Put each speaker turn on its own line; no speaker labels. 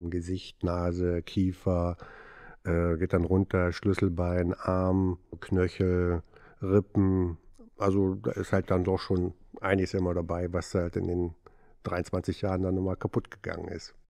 Gesicht, Nase, Kiefer, äh, geht dann runter, Schlüsselbein, Arm, Knöchel, Rippen. Also da ist halt dann doch schon einiges immer dabei, was halt in den 23 Jahren dann nochmal kaputt gegangen ist.